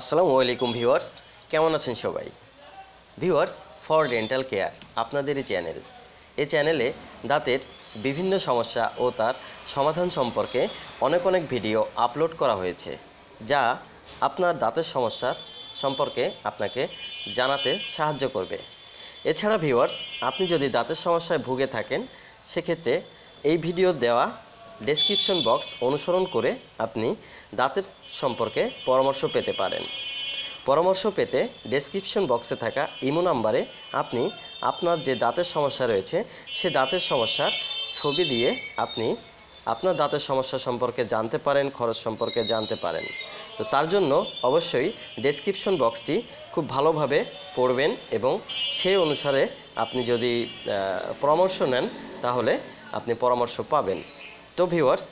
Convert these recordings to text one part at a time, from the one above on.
আসসালামু আলাইকুম ভিউয়ার্স কেমন আছেন সবাই ভিউয়ার্স ফর ডেন্টাল কেয়ার আপনাদের এই চ্যানেল এ চ্যানেলে দাঁতের বিভিন্ন সমস্যা ও তার সমাধান সম্পর্কে অনেক অনেক ভিডিও আপলোড করা হয়েছে যা আপনার দাঁতের সমস্যার সম্পর্কে আপনাকে জানাতে সাহায্য করবে এছাড়া ভিউয়ার্স আপনি যদি দাঁতের সমস্যায় ভুগে থাকেন সেক্ষেত্রে এই ভিডিও দেওয়া ডেসক্রিপশন বক্স অনুসরণ করে আপনি দাঁতের সম্পর্কে পরামর্শ পেতে পারেন পরামর্শ পেতে ডেসক্রিপশন বক্সে থাকা ইমো নাম্বারে আপনি আপনার যে দাঁতের সমস্যা রয়েছে সে দাঁতের সমস্যার ছবি দিয়ে আপনি আপনার দাঁতের সমস্যা সম্পর্কে জানতে পারেন খরচ সম্পর্কে জানতে পারেন তো তার জন্য অবশ্যই ডেসক্রিপশন বক্সটি খুব ভালোভাবে পড়বেন এবং সেই অনুসারে আপনি যদি পরামর্শ নেন তাহলে আপনি পরামর্শ পাবেন তো ভিউয়ার্স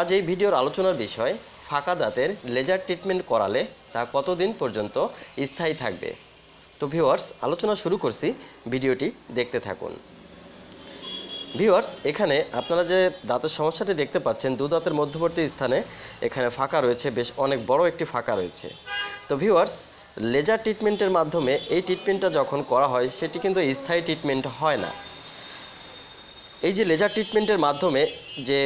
আজ এই ভিডিওর আলোচনার বিষয় ফাঁকা দাঁতের লেজার ট্রিটমেন্ট করালে তা কতদিন পর্যন্ত স্থায়ী থাকবে তো ভিউয়ার্স আলোচনা শুরু করছি ভিডিওটি দেখতে থাকুন ভিউয়ার্স এখানে আপনারা যে দাঁতের সমস্যাটি দেখতে পাচ্ছেন দু দাঁতের মধ্যবর্তী স্থানে এখানে ফাঁকা রয়েছে বেশ অনেক বড় একটি ফাঁকা রয়েছে তো ভিউয়ার্স লেজার ট্রিটমেন্টের মাধ্যমে এই ট্রিটমেন্টটা যখন করা হয় সেটি কিন্তু স্থায়ী ট্রিটমেন্ট হয় না এই যে লেজার ট্রিটমেন্টের মাধ্যমে যে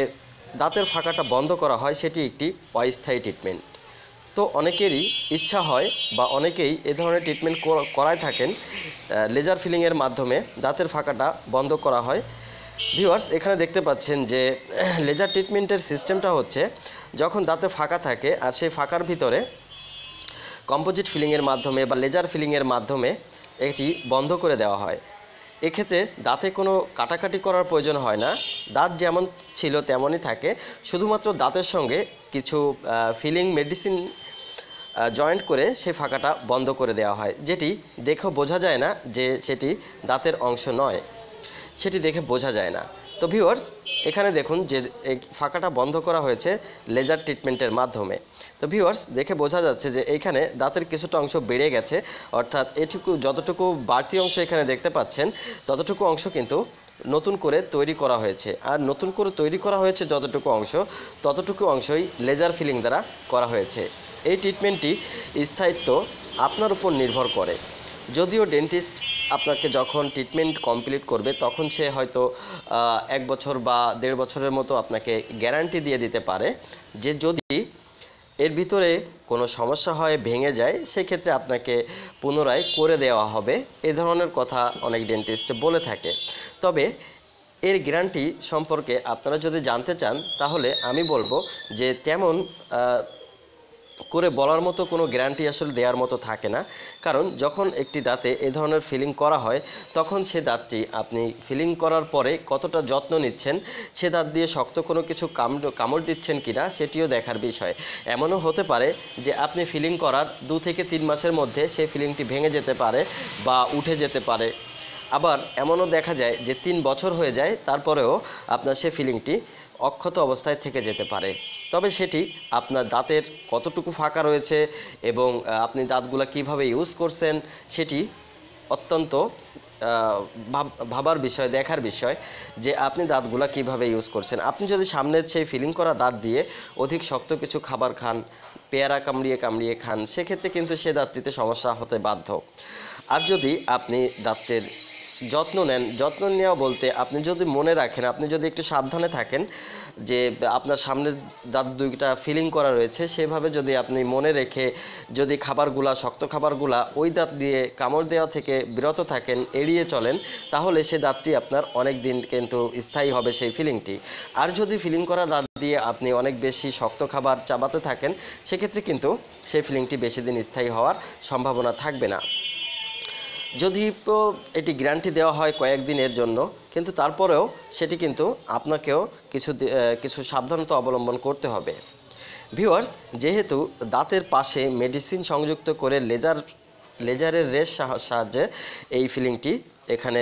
দাঁতের ফাঁকাটা বন্ধ করা হয় সেটি একটি অস্থায়ী ট্রিটমেন্ট তো অনেকেরই ইচ্ছা হয় বা অনেকেই এ ধরনের ট্রিটমেন্ট করায় থাকেন লেজার ফিলিংয়ের মাধ্যমে দাঁতের ফাঁকাটা বন্ধ করা হয় ভিউয়ার্স এখানে দেখতে পাচ্ছেন যে লেজার ট্রিটমেন্টের সিস্টেমটা হচ্ছে যখন দাঁতে ফাঁকা থাকে আর সেই ফাঁকার ভিতরে কম্পোজিট ফিলিংয়ের মাধ্যমে বা লেজার ফিলিংয়ের মাধ্যমে এটি বন্ধ করে দেওয়া হয় এক্ষেত্রে দাঁতে কোনো কাটাকাটি করার প্রয়োজন হয় না দাঁত যেমন ছিল তেমনই থাকে শুধুমাত্র দাঁতের সঙ্গে কিছু ফিলিং মেডিসিন জয়েন্ট করে সেই ফাঁকাটা বন্ধ করে দেওয়া হয় যেটি দেখে বোঝা যায় না যে সেটি দাঁতের অংশ নয় সেটি দেখে বোঝা যায় না তো ভিউয়ার্স এখানে দেখুন যে ফাঁকাটা বন্ধ করা হয়েছে লেজার ট্রিটমেন্টের মাধ্যমে তো ভিউয়ার্স দেখে বোঝা যাচ্ছে যে এইখানে দাঁতের কিছুটা অংশ বেড়ে গেছে অর্থাৎ এটুকু যতটুকু বাড়তি অংশ এখানে দেখতে পাচ্ছেন ততটুকু অংশ কিন্তু নতুন করে তৈরি করা হয়েছে আর নতুন করে তৈরি করা হয়েছে যতটুকু অংশ ততটুকু অংশই লেজার ফিলিং দ্বারা করা হয়েছে এই ট্রিটমেন্টটি স্থায়িত্ব আপনার উপর নির্ভর করে যদিও ডেন্টিস্ট আপনাকে যখন ট্রিটমেন্ট কমপ্লিট করবে তখন সে হয়তো এক বছর বা দেড় বছরের মতো আপনাকে গ্যারান্টি দিয়ে দিতে পারে যে যদি এর ভিতরে কোনো সমস্যা হয় ভেঙে যায় সেক্ষেত্রে আপনাকে পুনরায় করে দেওয়া হবে এ ধরনের কথা অনেক ডেন্টিস্ট বলে থাকে তবে এর গ্যারান্টি সম্পর্কে আপনারা যদি জানতে চান তাহলে আমি বলবো যে তেমন করে বলার মতো কোনো গ্যারান্টি আসলে দেওয়ার মতো থাকে না কারণ যখন একটি দাঁতে এ ধরনের ফিলিং করা হয় তখন সে দাঁতটি আপনি ফিলিং করার পরে কতটা যত্ন নিচ্ছেন সে দাঁত দিয়ে শক্ত কোনো কিছু কামড় দিচ্ছেন কি না সেটিও দেখার বিষয় এমনও হতে পারে যে আপনি ফিলিং করার দু থেকে তিন মাসের মধ্যে সে ফিলিংটি ভেঙে যেতে পারে বা উঠে যেতে পারে আবার এমনও দেখা যায় যে তিন বছর হয়ে যায় তারপরেও আপনার সে ফিলিংটি অক্ষত অবস্থায় থেকে যেতে পারে তবে সেটি আপনার দাঁতের কতটুকু ফাঁকা রয়েছে এবং আপনি দাঁতগুলো কিভাবে ইউজ করছেন সেটি অত্যন্ত ভাবার বিষয় দেখার বিষয় যে আপনি দাঁতগুলা কিভাবে ইউজ করছেন আপনি যদি সামনের সেই ফিলিং করা দাঁত দিয়ে অধিক শক্ত কিছু খাবার খান পেয়ারা কামড়িয়ে কামড়িয়ে খান সেক্ষেত্রে কিন্তু সে দাঁতটিতে সমস্যা হতে বাধ্য আর যদি আপনি দাঁতের যত্ন নেন যত্ন নেওয়া বলতে আপনি যদি মনে রাখেন আপনি যদি একটু সাবধানে থাকেন যে আপনার সামনে দাঁত দুইটা ফিলিং করা রয়েছে সেভাবে যদি আপনি মনে রেখে যদি খাবারগুলা শক্ত খাবারগুলা ওই দাঁত দিয়ে কামড় দেওয়া থেকে বিরত থাকেন এড়িয়ে চলেন তাহলে সে দাঁতটি আপনার অনেক দিন কিন্তু স্থায়ী হবে সেই ফিলিংটি আর যদি ফিলিং করা দাঁত দিয়ে আপনি অনেক বেশি শক্ত খাবার চাবাতে থাকেন সেক্ষেত্রে কিন্তু সেই ফিলিংটি বেশি দিন স্থায়ী হওয়ার সম্ভাবনা থাকবে না যদি এটি গ্যারান্টি দেওয়া হয় কয়েকদিনের জন্য কিন্তু তারপরেও সেটি কিন্তু আপনাকেও কিছু কিছু সাবধানতা অবলম্বন করতে হবে ভিউয়ার্স যেহেতু দাঁতের পাশে মেডিসিন সংযুক্ত করে লেজার লেজারের রেস সাহায্যে এই ফিলিংটি এখানে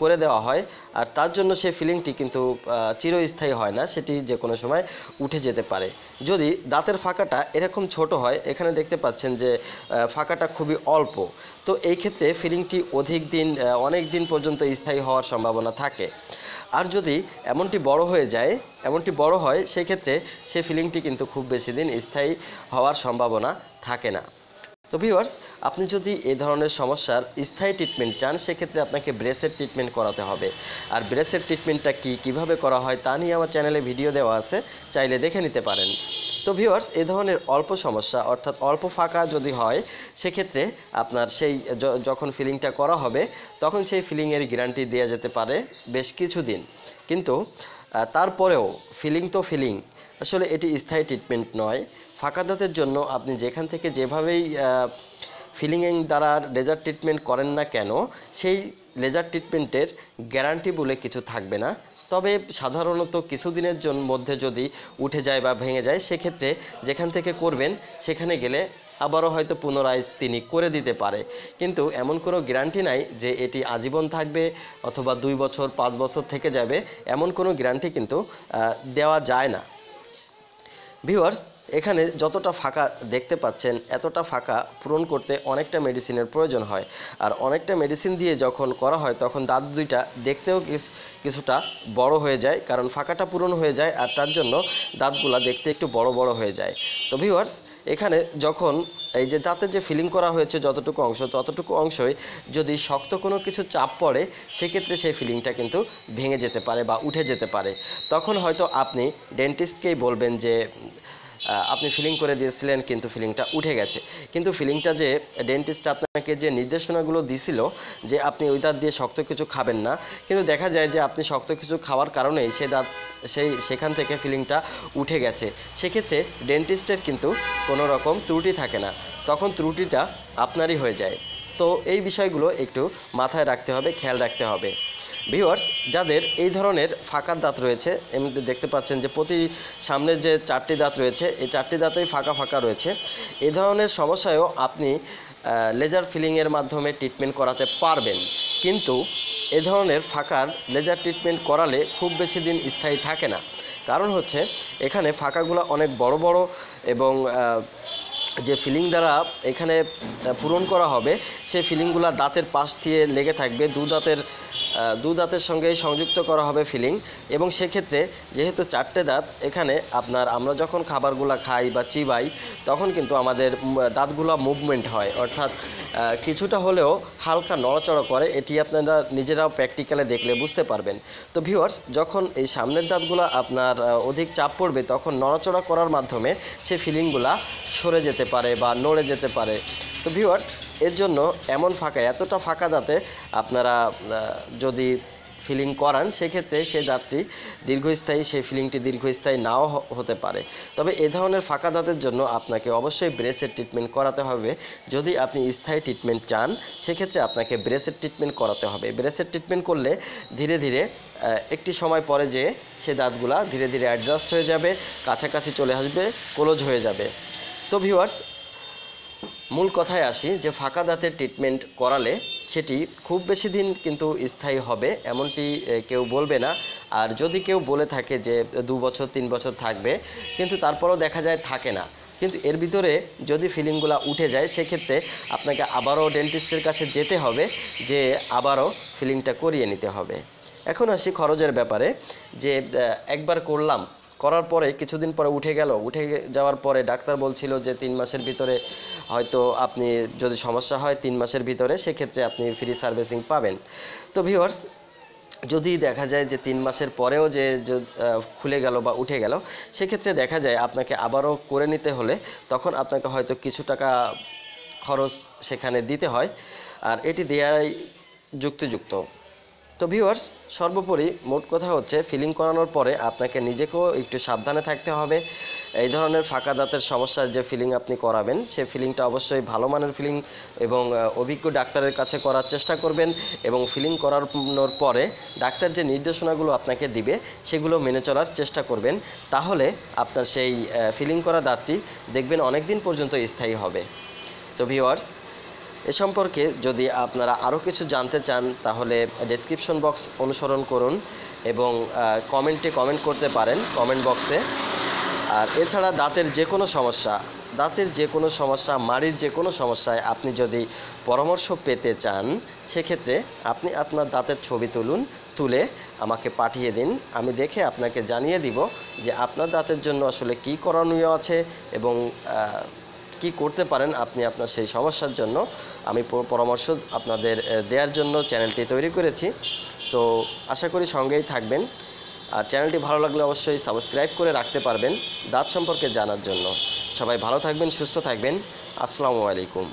করে দেওয়া হয় আর তার জন্য সেই ফিলিংটি কিন্তু চিরস্থায়ী হয় না সেটি যে কোনো সময় উঠে যেতে পারে যদি দাঁতের ফাঁকাটা এরকম ছোট হয় এখানে দেখতে পাচ্ছেন যে ফাঁকাটা খুবই অল্প তো এই ক্ষেত্রে ফিলিংটি অধিক দিন অনেক দিন পর্যন্ত স্থায়ী হওয়ার সম্ভাবনা থাকে আর যদি এমনটি বড় হয়ে যায় এমনটি বড় হয় সেক্ষেত্রে সেই ফিলিংটি কিন্তু খুব বেশি দিন স্থায়ী হওয়ার সম্ভাবনা থাকে না তো ভিউয়ার্স আপনি যদি এ ধরনের সমস্যার স্থায়ী ট্রিটমেন্ট চান সেক্ষেত্রে আপনাকে ব্রেসের ট্রিটমেন্ট করাতে হবে আর ব্রেসের ট্রিটমেন্টটা কি কিভাবে করা হয় তা নিয়ে আমার চ্যানেলে ভিডিও দেওয়া আছে চাইলে দেখে নিতে পারেন তো ভিউয়ার্স এ ধরনের অল্প সমস্যা অর্থাৎ অল্প ফাঁকা যদি হয় সেক্ষেত্রে আপনার সেই যখন ফিলিংটা করা হবে তখন সেই ফিলিংয়ের গ্যারান্টি দেওয়া যেতে পারে বেশ কিছু দিন কিন্তু তারপরেও ফিলিং তো ফিলিং আসলে এটি স্থায়ী ট্রিটমেন্ট নয় ফাঁকা দাঁতের জন্য আপনি যেখান থেকে যেভাবেই ফিলিংয়ের দ্বারা লেজার ট্রিটমেন্ট করেন না কেন সেই লেজার ট্রিটমেন্টের গ্যারান্টি বলে কিছু থাকবে না তবে সাধারণত কিছুদিনের জন্য মধ্যে যদি উঠে যায় বা ভেঙে যায় সেক্ষেত্রে যেখান থেকে করবেন সেখানে গেলে আবারও হয়তো পুনরায় তিনি করে দিতে পারে কিন্তু এমন কোনো গ্যারান্টি নাই যে এটি আজীবন থাকবে অথবা দুই বছর পাঁচ বছর থেকে যাবে এমন কোনো গ্যারান্টি কিন্তু দেওয়া যায় না ভিউয়ার্স এখানে যতটা ফাঁকা দেখতে পাচ্ছেন এতটা ফাঁকা পূরণ করতে অনেকটা মেডিসিনের প্রয়োজন হয় আর অনেকটা মেডিসিন দিয়ে যখন করা হয় তখন দাঁত দুইটা দেখতেও কিছুটা বড় হয়ে যায় কারণ ফাঁকাটা পূরণ হয়ে যায় আর তার জন্য দাঁতগুলা দেখতে একটু বড় বড় হয়ে যায় তো ভিউয়ার্স এখানে যখন এই যে দাঁতে যে ফিলিং করা হয়েছে যতটুকু অংশ ততটুকু অংশই যদি শক্ত কোনো কিছু চাপ পড়ে সেক্ষেত্রে সেই ফিলিংটা কিন্তু ভেঙে যেতে পারে বা উঠে যেতে পারে তখন হয়তো আপনি ডেন্টিস্টকেই বলবেন যে আপনি ফিলিং করে দিয়েছিলেন কিন্তু ফিলিংটা উঠে গেছে কিন্তু ফিলিংটা যে ডেন্টিস্ট আপনাকে যে নির্দেশনাগুলো দিছিল যে আপনি ওই দাঁত দিয়ে শক্ত কিছু খাবেন না কিন্তু দেখা যায় যে আপনি শক্ত কিছু খাওয়ার কারণেই সে দাঁত সেই সেখান থেকে ফিলিংটা উঠে গেছে সেক্ষেত্রে ডেন্টিস্টের কিন্তু কোনো রকম ত্রুটি থাকে না তখন ত্রুটিটা আপনারই হয়ে যায় তো এই বিষয়গুলো একটু মাথায় রাখতে হবে খেয়াল রাখতে হবে ভিউয়ার্স যাদের এই ধরনের ফাঁকা দাঁত রয়েছে এমনি দেখতে পাচ্ছেন যে প্রতি সামনে যে চারটি দাঁত রয়েছে এই চারটি দাঁতেই ফাঁকা ফাঁকা রয়েছে এই ধরনের সমস্যায়ও আপনি লেজার ফিলিংয়ের মাধ্যমে ট্রিটমেন্ট করাতে পারবেন কিন্তু এ ধরনের ফাঁকার লেজার ট্রিটমেন্ট করালে খুব বেশি দিন স্থায়ী থাকে না কারণ হচ্ছে এখানে ফাঁকাগুলো অনেক বড় বড় এবং যে ফিলিং দ্বারা এখানে পূরণ করা হবে সেই ফিলিংগুলো দাঁতের পাশ দিয়ে লেগে থাকবে দু দাঁতের দু দাঁতের সঙ্গে সংযুক্ত করা হবে ফিলিং এবং সেক্ষেত্রে যেহেতু চারটে দাঁত এখানে আপনার আমরা যখন খাবারগুলো খাই বা চিবাই তখন কিন্তু আমাদের দাঁতগুলো মুভমেন্ট হয় অর্থাৎ কিছুটা হলেও হালকা নড়াচড়া করে এটি আপনারা নিজেরাও প্র্যাকটিক্যালে দেখলে বুঝতে পারবেন তো ভিউয়ার্স যখন এই সামনের দাঁতগুলো আপনার অধিক চাপ পড়বে তখন নড়াচড়া করার মাধ্যমে সে ফিলিংগুলা সরে যেতে পারে বা নড়ে যেতে পারে তো ভিউয়ার্স এর জন্য এমন ফাঁকা এতটা ফাঁকা দাঁতে আপনারা যদি ফিলিং করান সেক্ষেত্রে সেই দাঁতটি দীর্ঘস্থায়ী সেই ফিলিংটি দীর্ঘস্থায়ী নাও হতে পারে তবে এ ধরনের ফাঁকা দাঁতের জন্য আপনাকে অবশ্যই ব্রেসের ট্রিটমেন্ট করাতে হবে যদি আপনি স্থায়ী ট্রিটমেন্ট চান সেক্ষেত্রে আপনাকে ব্রেসের ট্রিটমেন্ট করাতে হবে ব্রেসের ট্রিটমেন্ট করলে ধীরে ধীরে একটি সময় পরে যে সে দাঁতগুলা ধীরে ধীরে অ্যাডজাস্ট হয়ে যাবে কাছাকাছি চলে আসবে ক্লোজ হয়ে যাবে তো ভিউয়ার্স মূল কথায় আসি যে ফাঁকা দাঁতের ট্রিটমেন্ট করালে সেটি খুব বেশি দিন কিন্তু স্থায়ী হবে এমনটি কেউ বলবে না আর যদি কেউ বলে থাকে যে দু বছর তিন বছর থাকবে কিন্তু তারপরও দেখা যায় থাকে না কিন্তু এর ভিতরে যদি ফিলিংগুলো উঠে যায় সেক্ষেত্রে আপনাকে আবারও ডেন্টিস্টের কাছে যেতে হবে যে আবারও ফিলিংটা করিয়ে নিতে হবে এখন আসি খরচের ব্যাপারে যে একবার করলাম করার পরে কিছুদিন পরে উঠে গেল উঠে যাওয়ার পরে ডাক্তার বলছিল যে তিন মাসের ভিতরে হয়তো আপনি যদি সমস্যা হয় তিন মাসের ভিতরে সেক্ষেত্রে আপনি ফ্রি সার্ভিসিং পাবেন তো ভিওয়ার্স যদি দেখা যায় যে তিন মাসের পরেও যে খুলে গেল বা উঠে গেল সেক্ষেত্রে দেখা যায় আপনাকে আবারও করে নিতে হলে তখন আপনাকে হয়তো কিছু টাকা খরচ সেখানে দিতে হয় আর এটি দেওয়াই যুক্তিযুক্ত তো ভিউয়ার্স সর্বোপরি মোট কথা হচ্ছে ফিলিং করানোর পরে আপনাকে নিজেকেও একটু সাবধানে থাকতে হবে এই ধরনের ফাঁকা দাঁতের সমস্যার যে ফিলিং আপনি করাবেন সে ফিলিংটা অবশ্যই ভালো মানের ফিলিং এবং অভিজ্ঞ ডাক্তারের কাছে করার চেষ্টা করবেন এবং ফিলিং করানোর পরে ডাক্তার যে নির্দেশনাগুলো আপনাকে দিবে সেগুলো মেনে চলার চেষ্টা করবেন তাহলে আপনার সেই ফিলিং করা দাঁতটি দেখবেন অনেক দিন পর্যন্ত স্থায়ী হবে তো ভিউয়ার্স এ সম্পর্কে যদি আপনারা আরও কিছু জানতে চান তাহলে ডেসক্রিপশন বক্স অনুসরণ করুন এবং কমেন্টে কমেন্ট করতে পারেন কমেন্ট বক্সে আর এছাড়া দাঁতের যে কোনো সমস্যা দাঁতের যে কোনো সমস্যা মাড়ির যে কোনো সমস্যায় আপনি যদি পরামর্শ পেতে চান সেক্ষেত্রে আপনি আপনার দাঁতের ছবি তুলুন তুলে আমাকে পাঠিয়ে দিন আমি দেখে আপনাকে জানিয়ে দিব যে আপনার দাঁতের জন্য আসলে কি করণীয় আছে এবং কি করতে পারেন আপনি আপনার সেই সমস্যার জন্য আমি পরামর্শ আপনাদের দেওয়ার জন্য চ্যানেলটি তৈরি করেছি তো আশা করি সঙ্গেই থাকবেন আর চ্যানেলটি ভালো লাগলে অবশ্যই সাবস্ক্রাইব করে রাখতে পারবেন দাঁত সম্পর্কে জানার জন্য সবাই ভালো থাকবেন সুস্থ থাকবেন আসসালামু আলাইকুম